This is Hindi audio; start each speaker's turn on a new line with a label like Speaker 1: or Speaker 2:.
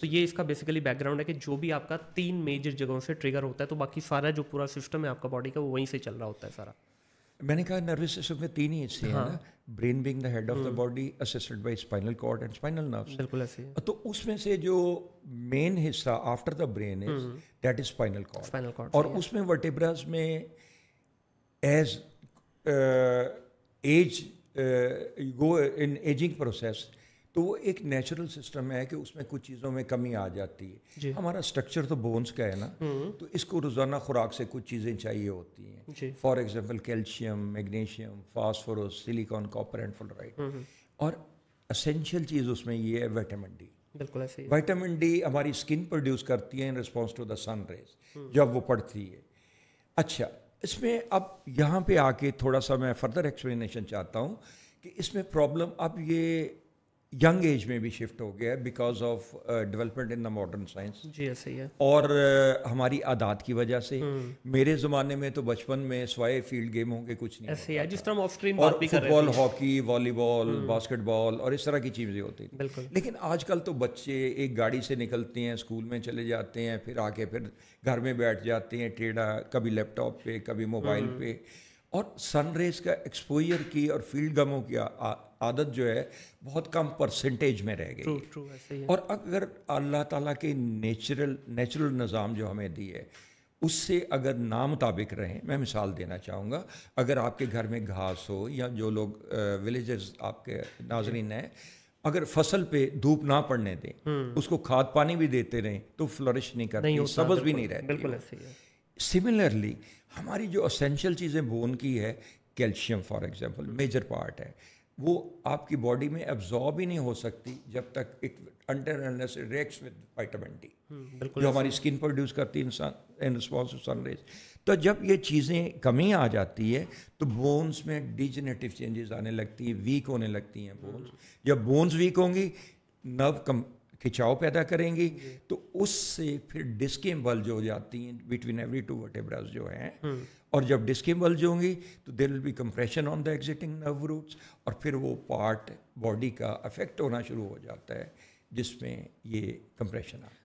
Speaker 1: तो ये इसका बेसिकली बैकग्राउंड है कि जो भी आपका तीन मेजर जगहों से ट्रिगर होता है तो बाकी सारा जो पूरा सिस्टम है आपका बॉडी का वो वहीं से चल रहा होता है सारा मैंने कहा नर्वस सिस्टम में तीन ही हिस्से हाँ. हैं ना brain being the head of the body assisted by spinal cord and spinal nerves बिल्कुल ऐसे तो उसमें से जो मेन हिस्सा after the brain is that is spinal cord spinal cord और उसमें वर्टिब्रास में as as go in ageing process तो वो एक नेचुरल सिस्टम है कि उसमें कुछ चीज़ों में कमी आ जाती है हमारा स्ट्रक्चर तो बोन्स का है ना हम्म। तो इसको रोज़ाना खुराक से कुछ चीज़ें चाहिए होती हैं for example calcium magnesium phosphorus silicon copper and fluoride और असेंशियल चीज़ उसमें ये है वाइटामिन डी बिल्कुल ऐसे डी हमारी स्किन प्रोड्यूस करती है in response to the sun rays जब वो पड़ती है अच्छा इसमें अब यहाँ पे आके थोड़ा सा मैं फर्दर एक्सप्लेनेशन चाहता हूँ कि इसमें प्रॉब्लम अब ये यंग एज में भी शिफ्ट हो गया है because of development in the modern science जी ही है और uh, हमारी आदात की वजह से हम्म। मेरे ज़माने में तो बचपन में स्वाय फील्ड गेम होंगे कुछ नहीं ऐसे है जिस तरह ऑफ स्क्रीन और फुटबॉल हॉकी वॉलीबॉल बास्केटबॉल और इस तरह की चीज़ें होती थी बिल्कुल लेकिन आजकल तो बच्चे एक गाड़ी से निकलते हैं स्कूल में चले जाते हैं फिर आके फिर घर में बैठ जाते हैं टेढ़ा कभी लैपटॉप पे कभी मोबाइल हम्म। पे और सनरेज का एक्सपोजर की और फील्ड गमों की आदत जो है बहुत कम परसेंटेज में रह गई true, true, ऐसे ही और अगर अल्लाह ताला के नेचुरल नेचुरल निज़ाम जो हमें दी है उससे अगर ना मुताबिक रहें मैं मिसाल देना चाहूँगा अगर आपके घर में घास हो या जो लोग विलेज आपके नाजरीन हैं अगर फसल पे धूप ना पड़ने दें हम्म। उसको खाद पानी भी देते रहें तो फ्लरिश नहीं करती सबज भी नहीं रहती बिल्कुल ऐसे ही सिमिलरली हमारी जो असेंशियल चीज़ें बोन की है calcium for example major part है वो आपकी बॉडी में एब्जॉर्ब ही नहीं हो सकती जब तक it under reacts with vitamin D जो हमारी स्किन प्रोड्यूस करती है इंसान इन रिस्पॉन्स टू तो जब ये चीज़ें कमी आ जाती है तो बोन्स में डिजनेटिव चेंजेस आने लगती है वीक होने लगती हैं बोन्स जब बोन्स वीक होंगी नर्व कम खिंचाव पैदा करेंगी तो उससे फिर डिस्किम बल्ज हो जाती हैं बिटवीन एवरी टू वर्टेब्रास जो हैं हम्म। और जब डिस्किम बल्ज होंगी तो there will be compression on the exiting nerve roots और फिर वो पार्ट बॉडी का अफेक्ट होना शुरू हो जाता है जिसमें ये कंप्रेशन आता